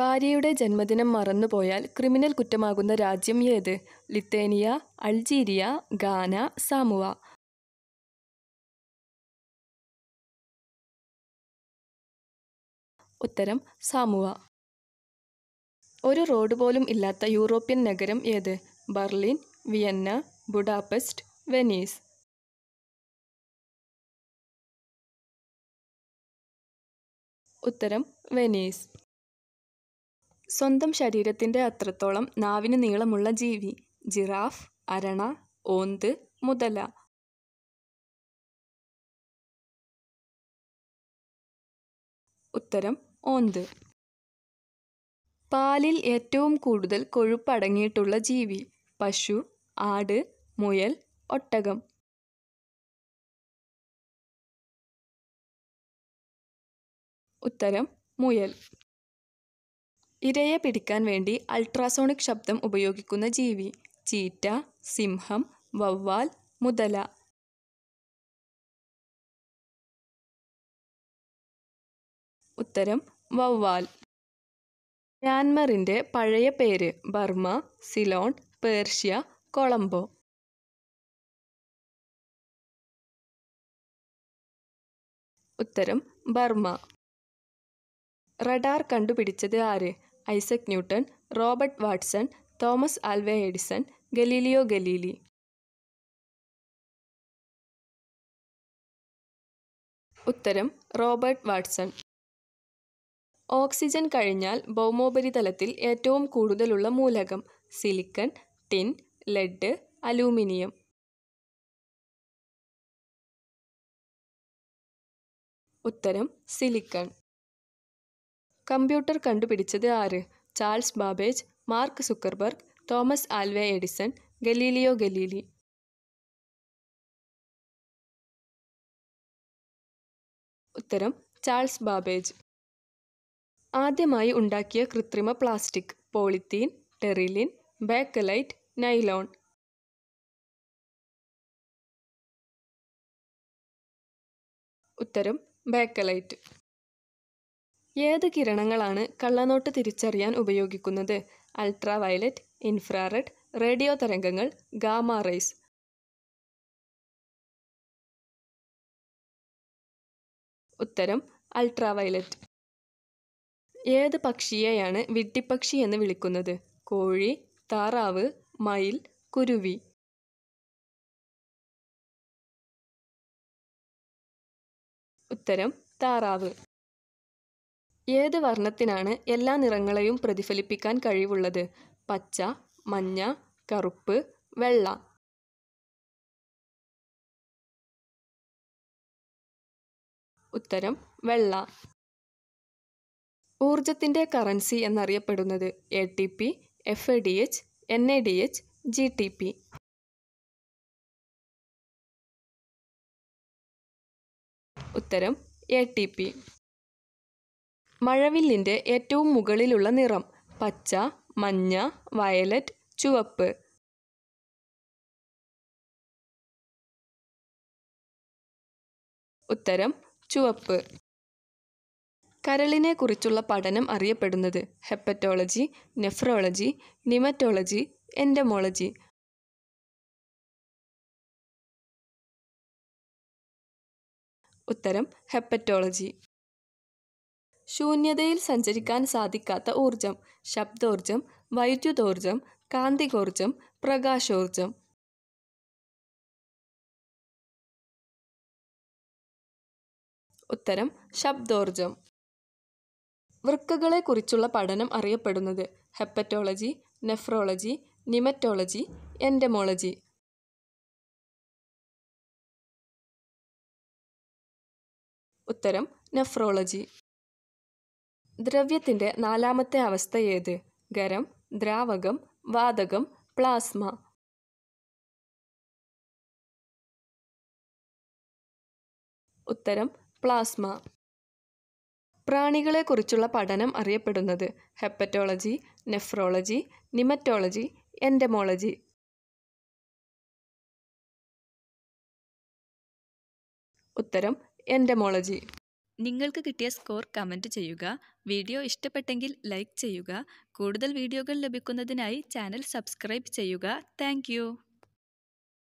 ഭാര്യയുടെ ജന്മദിനം മറന്നുപോയാൽ ക്രിമിനൽ കുറ്റമാകുന്ന രാജ്യം ഏത് ലിത്തേനിയ അൾജീരിയ ഗാന സാമുവ ഉത്തരം സാമുവ ഒരു റോഡ് പോലും ഇല്ലാത്ത യൂറോപ്യൻ നഗരം ഏത് ബർലിൻ വിയന്ന ബുഡാപെസ്റ്റ് വെനീസ് ഉത്തരം വെനീസ് സ്വന്തം ശരീരത്തിൻ്റെ അത്രത്തോളം നാവിന് നീളമുള്ള ജീവി ജിറാഫ് അരണ ഓന്ത് മുതല ഉത്തരം ഓന്ത് പാലിൽ ഏറ്റവും കൂടുതൽ കൊഴുപ്പ് അടങ്ങിയിട്ടുള്ള ജീവി പശു ആട് മുയൽ ഒട്ടകം ഉത്തരം മുയൽ ഇരയെ പിടിക്കാൻ വേണ്ടി അൾട്രാസോണിക് ശബ്ദം ഉപയോഗിക്കുന്ന ജീവി ചീറ്റ സിംഹം വവ്വാൽ മുതല ഉത്തരം വവ്വാൽ മ്യാൻമറിൻ്റെ പഴയ പേര് ബർമ്മ സിലോൺ പേർഷ്യ കൊളംബോ ഉത്തരം ബർമ്മ റഡാർ കണ്ടുപിടിച്ചത് ആര് Isaac Newton Robert Watson Thomas Alva Edison Galileo Galilei ഉത്തരം റോബർട്ട് വാട്സൺ ഓക്സിജൻ കഴിഞ്ഞാൽ ഭൗമോപരിതലത്തിൽ ഏറ്റവും കൂടുതലുള്ള മൂലകം സിലിക്കൺ ടിൻ ലെഡ് അലൂമിനിയം ഉത്തരം സിലിക്കൺ കമ്പ്യൂട്ടർ കണ്ടുപിടിച്ചത് ആര് Charles Babbage Mark Zuckerberg Thomas Alva Edison Galileo Galilei ഉത്തരം ചാൾസ് ബാബേജ് ആദ്യമായി ഉണ്ടാക്കിയ കൃത്രിമ plastic polythene terylene bakelite nylon ഉത്തരം ബാക്കലൈറ്റ് ഏത് കിരണങ്ങളാണ് കള്ളനോട്ട് തിരിച്ചറിയാൻ ഉപയോഗിക്കുന്നത് അൾട്രാ വയലറ്റ് ഇൻഫ്രാറെഡ് റേഡിയോ തരംഗങ്ങൾ ഗാമാ റേസ് ഉത്തരം അൾട്രാ വയലറ്റ് ഏത് പക്ഷിയെയാണ് വിട്ടിപ്പക്ഷി എന്ന് വിളിക്കുന്നത് കോഴി താറാവ് മയിൽ കുരുവി ഉത്തരം താറാവ് ഏത് വർണ്ണത്തിനാണ് എല്ലാ നിറങ്ങളെയും പ്രതിഫലിപ്പിക്കാൻ കഴിവുള്ളത് പച്ച മഞ്ഞ കറുപ്പ് വെള്ള ഉത്തരം വെള്ള ഊർജത്തിൻ്റെ കറൻസി എന്നറിയപ്പെടുന്നത് A T P F A D H N A D H G T P ഉത്തരം എ ടി പി മഴവില്ലിൻ്റെ ഏറ്റവും മുകളിലുള്ള നിറം പച്ച മഞ്ഞ വയലറ്റ് ചുവപ്പ് ഉത്തരം ചുവപ്പ് കരളിനെക്കുറിച്ചുള്ള പഠനം അറിയപ്പെടുന്നത് ഹെപ്പറ്റോളജി നെഫ്രോളജി നിമറ്റോളജി എൻഡമോളജി ഉത്തരം ഹെപ്പറ്റോളജി ശൂന്യതയിൽ സഞ്ചരിക്കാൻ സാധിക്കാത്ത ഊർജം ശബ്ദോർജം വൈദ്യുതോർജം കാന്തികോർജം പ്രകാശോർജം ഉത്തരം ശബ്ദോർജം വൃക്കകളെക്കുറിച്ചുള്ള പഠനം അറിയപ്പെടുന്നത് ഹെപ്പറ്റോളജി നെഫ്രോളജി നിമറ്റോളജി എൻഡമോളജി ഉത്തരം നെഫ്രോളജി ദ്രവ്യത്തിൻ്റെ നാലാമത്തെ അവസ്ഥ ഏത് ഖരം ദ്രാവകം വാതകം പ്ലാസ്മ ഉത്തരം പ്ലാസ്മ പ്രാണികളെക്കുറിച്ചുള്ള പഠനം അറിയപ്പെടുന്നത് ഹെപ്പറ്റോളജി നെഫ്രോളജി നിമറ്റോളജി എൻഡമോളജി ഉത്തരം എൻഡമോളജി നിങ്ങൾക്ക് കിട്ടിയ സ്കോർ കമൻറ്റ് ചെയ്യുക വീഡിയോ ഇഷ്ടപ്പെട്ടെങ്കിൽ ലൈക്ക് ചെയ്യുക കൂടുതൽ വീഡിയോകൾ ലഭിക്കുന്നതിനായി ചാനൽ സബ്സ്ക്രൈബ് ചെയ്യുക താങ്ക്